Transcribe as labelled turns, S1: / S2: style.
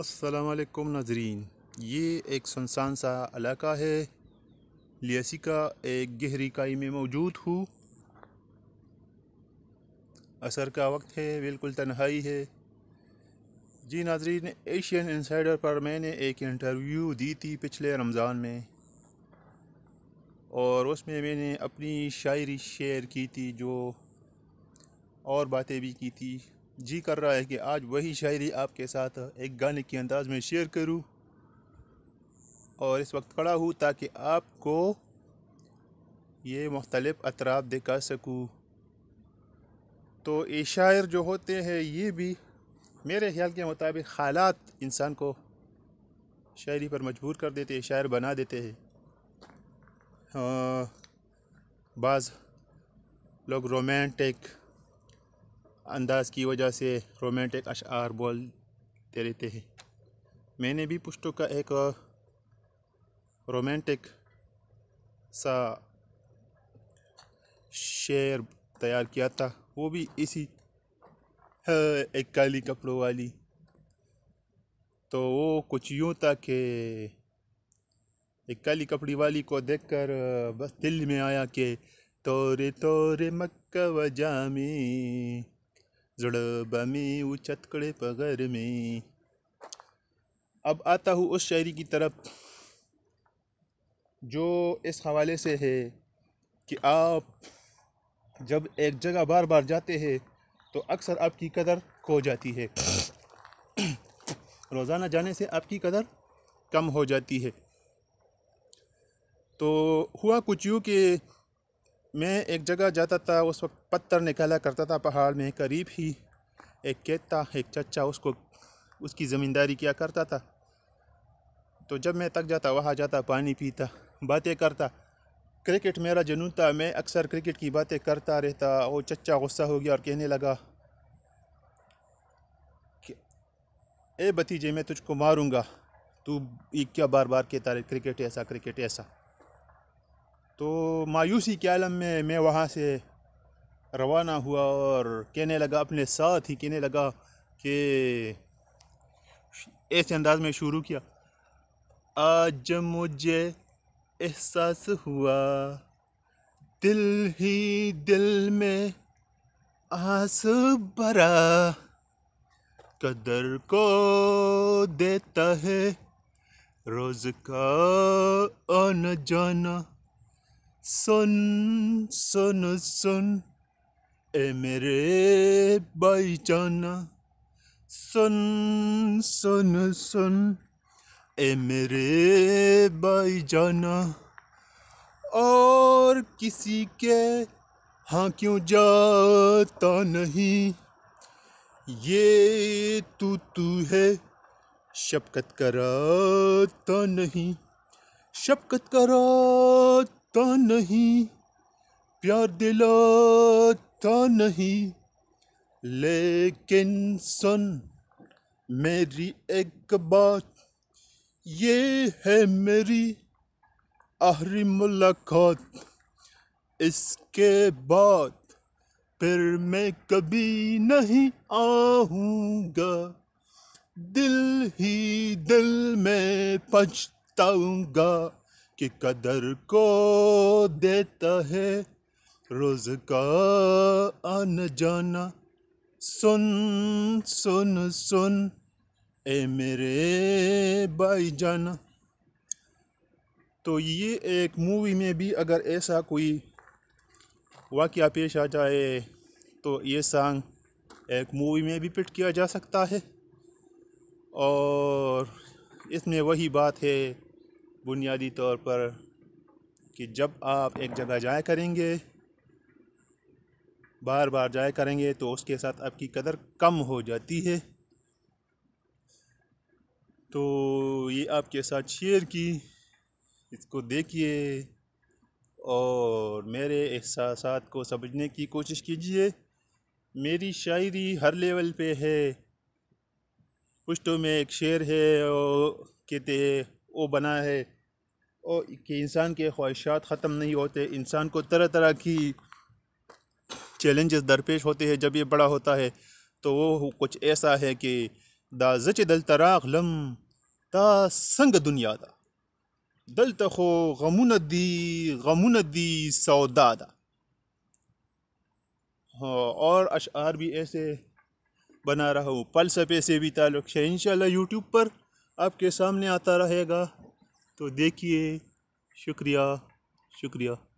S1: असलकुम नाजरीन ये एक सुनसान सा इलाका है का एक गहरी काई में मौजूद हूँ असर का वक्त है बिल्कुल तन्हाई है जी नाजरीन एशियन इंसाइडर पर मैंने एक इंटरव्यू दी थी पिछले रमज़ान में और उसमें मैंने अपनी शायरी शेयर की थी जो और बातें भी की थी जी कर रहा है कि आज वही शायरी आपके साथ एक गाने के अंदाज में शेयर करूं और इस वक्त खड़ा हूं ताकि आपको ये मुख्तलिफ अतराब दिखा सकूँ तो ये शायर जो होते हैं ये भी मेरे ख्याल के मुताबिक हालात इंसान को शायरी पर मजबूर कर देते हैं शायर बना देते हैं हाँ, बाज़ लोग रोमांटिक अंदाज़ की वजह से रोमांटिक अशार बोलते रहते हैं मैंने भी पुष्टों का एक रोमांटिक सा शेर तैयार किया था वो भी इसी एक काली कपड़ों वाली तो वो कुछ यूँ था कि एक काली कपड़ी वाली को देखकर बस दिल में आया कि तोरे तोरे मक्का जामी जड़बा बमी वो चतकड़े पगर में अब आता हूँ उस शायरी की तरफ जो इस हवाले से है कि आप जब एक जगह बार बार जाते हैं तो अक्सर आपकी कदर खो जाती है रोज़ाना जाने से आपकी कदर कम हो जाती है तो हुआ कुछ यूँ कि मैं एक जगह जाता था उस वक्त पत्थर निकाला करता था पहाड़ में करीब ही एक खेत था एक चचा उसको उसकी ज़मींदारी किया करता था तो जब मैं तक जाता वहाँ जाता पानी पीता बातें करता क्रिकेट मेरा जुनून था मैं अक्सर क्रिकेट की बातें करता रहता वो चचा गुस्सा हो गया और कहने लगा कि ए भतीजे मैं तुझको मारूंगा तू ये क्या बार बार कहता रहे क्रिकेट ऐसा क्रिकेट ऐसा तो मायूसी के आलम में मैं वहाँ से रवाना हुआ और कहने लगा अपने साथ ही कहने लगा कि ऐसे अंदाज में शुरू किया आज मुझे एहसास हुआ दिल ही दिल में आस भरा कदर को देता है रोज़ का आना जाना सुन सुन सुन ए मेरे भाई जाना सुन सुन सुन ए मेरे भाई जाना और किसी के हाँ क्यों जाता नहीं ये तू तू है शबकत कराता नहीं शबकत कराता सकता नहीं प्यार दिलाता नहीं लेकिन सुन मेरी एक बात ये है मेरी आहरी मुलाकात इसके बाद फिर मैं कभी नहीं आऊँगा दिल ही दिल में पछताऊँगा की कदर को देता है रोज का आन जाना सुन सुन सुन ए मेरे भाई जाना तो ये एक मूवी में भी अगर ऐसा कोई वाक्य पेश आ जाए तो ये सॉन्ग एक मूवी में भी पिट किया जा सकता है और इसमें वही बात है बुनियादी तौर पर कि जब आप एक जगह जाया करेंगे बार बार जाया करेंगे तो उसके साथ आपकी कदर कम हो जाती है तो ये आपके साथ शेयर की इसको देखिए और मेरे एहसास को समझने की कोशिश कीजिए मेरी शायरी हर लेवल पे है पुश्तों में एक शेर है और कहते वो बना है और कि इंसान के ख्वाहिशात ख़त्म नहीं होते इंसान को तरह तरह की चैलेंजेस दरपेश होते हैं जब ये बड़ा होता है तो वो कुछ ऐसा है कि दा जच दल तरा लम ता संग दुनिया दा दल तखो गमुन दी गमुन दी सौदा दा हाँ और अशार भी ऐसे बना रहा हूँ पलसपे से भी ताल्लुक है इन यूट्यूब पर आपके सामने आता रहेगा तो देखिए शुक्रिया शुक्रिया